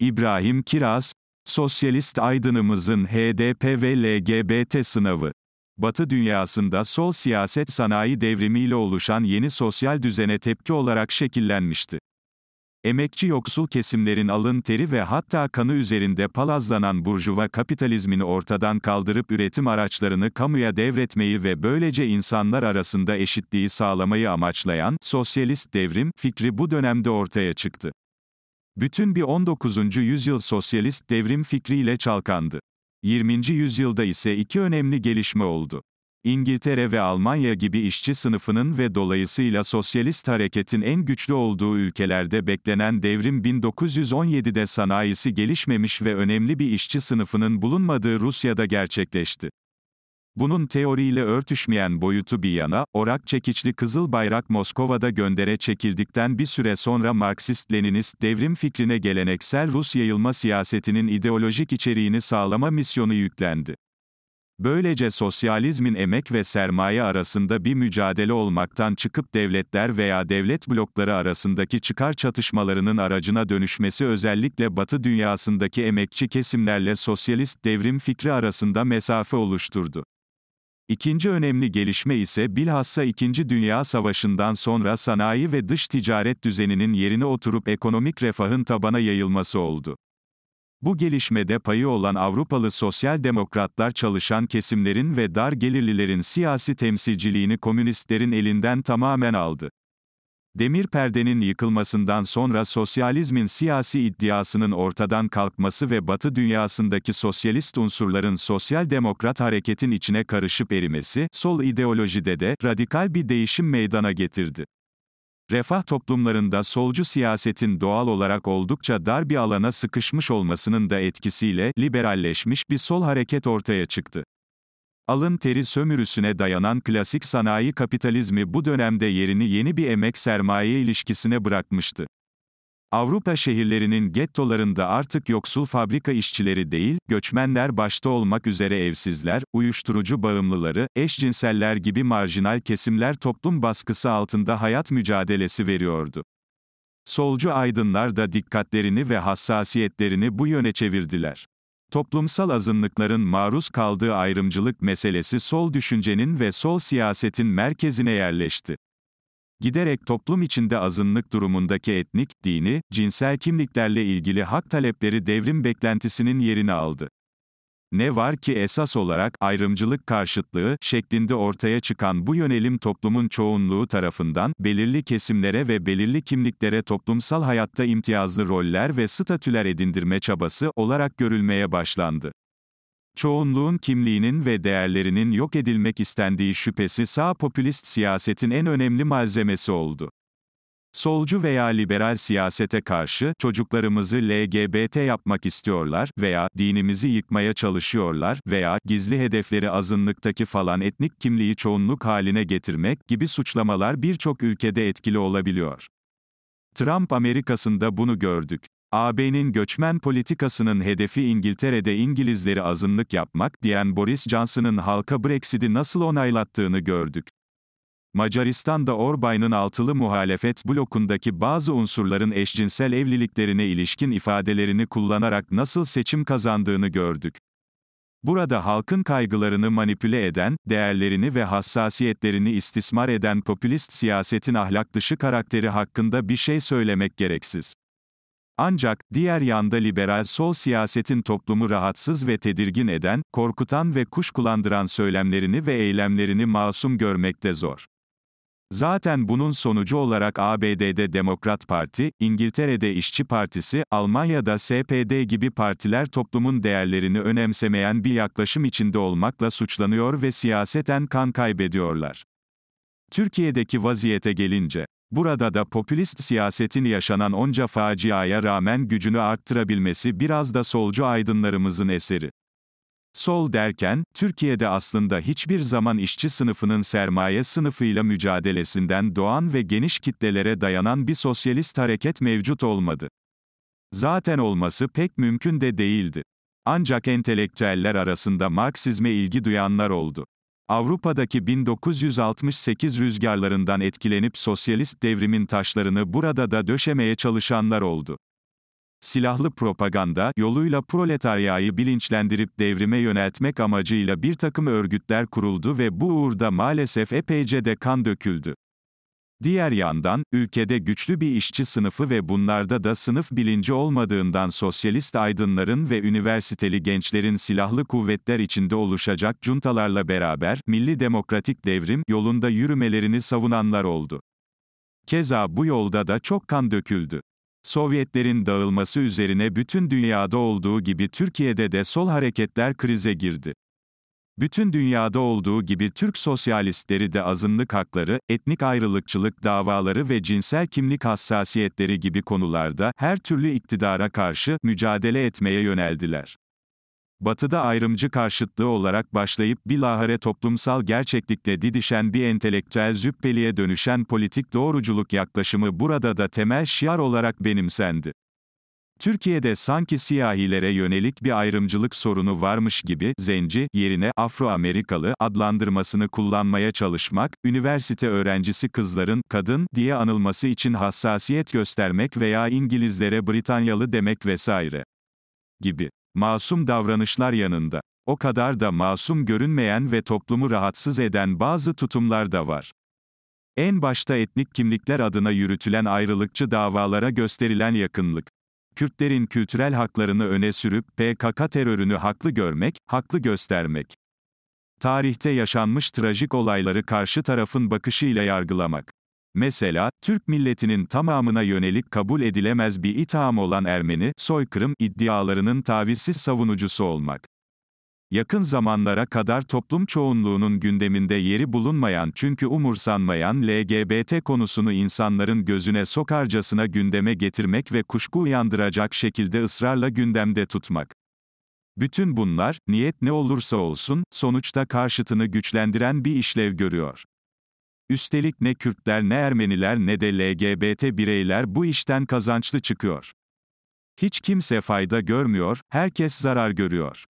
İbrahim Kiraz, sosyalist aydınımızın HDP ve LGBT sınavı. Batı dünyasında sol siyaset sanayi devrimiyle oluşan yeni sosyal düzene tepki olarak şekillenmişti. Emekçi yoksul kesimlerin alın teri ve hatta kanı üzerinde palazlanan burjuva kapitalizmini ortadan kaldırıp üretim araçlarını kamuya devretmeyi ve böylece insanlar arasında eşitliği sağlamayı amaçlayan sosyalist devrim fikri bu dönemde ortaya çıktı. Bütün bir 19. yüzyıl sosyalist devrim fikriyle çalkandı. 20. yüzyılda ise iki önemli gelişme oldu. İngiltere ve Almanya gibi işçi sınıfının ve dolayısıyla sosyalist hareketin en güçlü olduğu ülkelerde beklenen devrim 1917'de sanayisi gelişmemiş ve önemli bir işçi sınıfının bulunmadığı Rusya'da gerçekleşti. Bunun teoriyle örtüşmeyen boyutu bir yana, orak çekiçli kızıl bayrak Moskova'da göndere çekildikten bir süre sonra Marksist-Leninist devrim fikrine geleneksel Rus yayılma siyasetinin ideolojik içeriğini sağlama misyonu yüklendi. Böylece sosyalizmin emek ve sermaye arasında bir mücadele olmaktan çıkıp devletler veya devlet blokları arasındaki çıkar çatışmalarının aracına dönüşmesi özellikle Batı dünyasındaki emekçi kesimlerle sosyalist devrim fikri arasında mesafe oluşturdu. İkinci önemli gelişme ise bilhassa İkinci Dünya Savaşı'ndan sonra sanayi ve dış ticaret düzeninin yerine oturup ekonomik refahın tabana yayılması oldu. Bu gelişmede payı olan Avrupalı sosyal demokratlar çalışan kesimlerin ve dar gelirlilerin siyasi temsilciliğini komünistlerin elinden tamamen aldı. Demir perdenin yıkılmasından sonra sosyalizmin siyasi iddiasının ortadan kalkması ve Batı dünyasındaki sosyalist unsurların sosyal demokrat hareketin içine karışıp erimesi, sol ideolojide de radikal bir değişim meydana getirdi. Refah toplumlarında solcu siyasetin doğal olarak oldukça dar bir alana sıkışmış olmasının da etkisiyle liberalleşmiş bir sol hareket ortaya çıktı. Alın teri sömürüsüne dayanan klasik sanayi kapitalizmi bu dönemde yerini yeni bir emek sermaye ilişkisine bırakmıştı. Avrupa şehirlerinin gettolarında artık yoksul fabrika işçileri değil, göçmenler başta olmak üzere evsizler, uyuşturucu bağımlıları, eşcinseller gibi marjinal kesimler toplum baskısı altında hayat mücadelesi veriyordu. Solcu aydınlar da dikkatlerini ve hassasiyetlerini bu yöne çevirdiler toplumsal azınlıkların maruz kaldığı ayrımcılık meselesi sol düşüncenin ve sol siyasetin merkezine yerleşti. Giderek toplum içinde azınlık durumundaki etnik, dini, cinsel kimliklerle ilgili hak talepleri devrim beklentisinin yerini aldı. Ne var ki esas olarak ayrımcılık karşıtlığı şeklinde ortaya çıkan bu yönelim toplumun çoğunluğu tarafından belirli kesimlere ve belirli kimliklere toplumsal hayatta imtiyazlı roller ve statüler edindirme çabası olarak görülmeye başlandı. Çoğunluğun kimliğinin ve değerlerinin yok edilmek istendiği şüphesi sağ popülist siyasetin en önemli malzemesi oldu. Solcu veya liberal siyasete karşı çocuklarımızı LGBT yapmak istiyorlar veya dinimizi yıkmaya çalışıyorlar veya gizli hedefleri azınlıktaki falan etnik kimliği çoğunluk haline getirmek gibi suçlamalar birçok ülkede etkili olabiliyor. Trump Amerika'sında bunu gördük. AB'nin göçmen politikasının hedefi İngiltere'de İngilizleri azınlık yapmak diyen Boris Johnson'ın halka Brexit'i nasıl onaylattığını gördük. Macaristan'da Orbay'ın altılı muhalefet blokundaki bazı unsurların eşcinsel evliliklerine ilişkin ifadelerini kullanarak nasıl seçim kazandığını gördük. Burada halkın kaygılarını manipüle eden, değerlerini ve hassasiyetlerini istismar eden popülist siyasetin ahlak dışı karakteri hakkında bir şey söylemek gereksiz. Ancak, diğer yanda liberal sol siyasetin toplumu rahatsız ve tedirgin eden, korkutan ve kuşkulandıran söylemlerini ve eylemlerini masum görmek de zor. Zaten bunun sonucu olarak ABD'de Demokrat Parti, İngiltere'de İşçi Partisi, Almanya'da SPD gibi partiler toplumun değerlerini önemsemeyen bir yaklaşım içinde olmakla suçlanıyor ve siyaseten kan kaybediyorlar. Türkiye'deki vaziyete gelince, burada da popülist siyasetin yaşanan onca faciaya rağmen gücünü arttırabilmesi biraz da solcu aydınlarımızın eseri. Sol derken, Türkiye'de aslında hiçbir zaman işçi sınıfının sermaye sınıfıyla mücadelesinden doğan ve geniş kitlelere dayanan bir sosyalist hareket mevcut olmadı. Zaten olması pek mümkün de değildi. Ancak entelektüeller arasında Marksizme ilgi duyanlar oldu. Avrupa'daki 1968 rüzgarlarından etkilenip sosyalist devrimin taşlarını burada da döşemeye çalışanlar oldu silahlı propaganda yoluyla proletaryayı bilinçlendirip devrime yöneltmek amacıyla bir takım örgütler kuruldu ve bu uğurda maalesef epeyce de kan döküldü. Diğer yandan, ülkede güçlü bir işçi sınıfı ve bunlarda da sınıf bilinci olmadığından sosyalist aydınların ve üniversiteli gençlerin silahlı kuvvetler içinde oluşacak cuntalarla beraber, milli demokratik devrim yolunda yürümelerini savunanlar oldu. Keza bu yolda da çok kan döküldü. Sovyetlerin dağılması üzerine bütün dünyada olduğu gibi Türkiye'de de sol hareketler krize girdi. Bütün dünyada olduğu gibi Türk sosyalistleri de azınlık hakları, etnik ayrılıkçılık davaları ve cinsel kimlik hassasiyetleri gibi konularda her türlü iktidara karşı mücadele etmeye yöneldiler. Batı'da ayrımcı karşıtlığı olarak başlayıp bilahare toplumsal gerçeklikle didişen bir entelektüel züppeliğe dönüşen politik doğruculuk yaklaşımı burada da temel şiar olarak benimsendi. Türkiye'de sanki siyahilere yönelik bir ayrımcılık sorunu varmış gibi, zenci, yerine, Afro-Amerikalı, adlandırmasını kullanmaya çalışmak, üniversite öğrencisi kızların, kadın, diye anılması için hassasiyet göstermek veya İngilizlere Britanyalı demek vesaire. gibi masum davranışlar yanında, o kadar da masum görünmeyen ve toplumu rahatsız eden bazı tutumlar da var. En başta etnik kimlikler adına yürütülen ayrılıkçı davalara gösterilen yakınlık, Kürtlerin kültürel haklarını öne sürüp PKK terörünü haklı görmek, haklı göstermek. Tarihte yaşanmış trajik olayları karşı tarafın bakışıyla yargılamak. Mesela, Türk milletinin tamamına yönelik kabul edilemez bir itham olan Ermeni, soykırım, iddialarının tavizsiz savunucusu olmak. Yakın zamanlara kadar toplum çoğunluğunun gündeminde yeri bulunmayan çünkü umursanmayan LGBT konusunu insanların gözüne sokarcasına gündeme getirmek ve kuşku uyandıracak şekilde ısrarla gündemde tutmak. Bütün bunlar, niyet ne olursa olsun, sonuçta karşıtını güçlendiren bir işlev görüyor. Üstelik ne Kürtler ne Ermeniler ne de LGBT bireyler bu işten kazançlı çıkıyor. Hiç kimse fayda görmüyor, herkes zarar görüyor.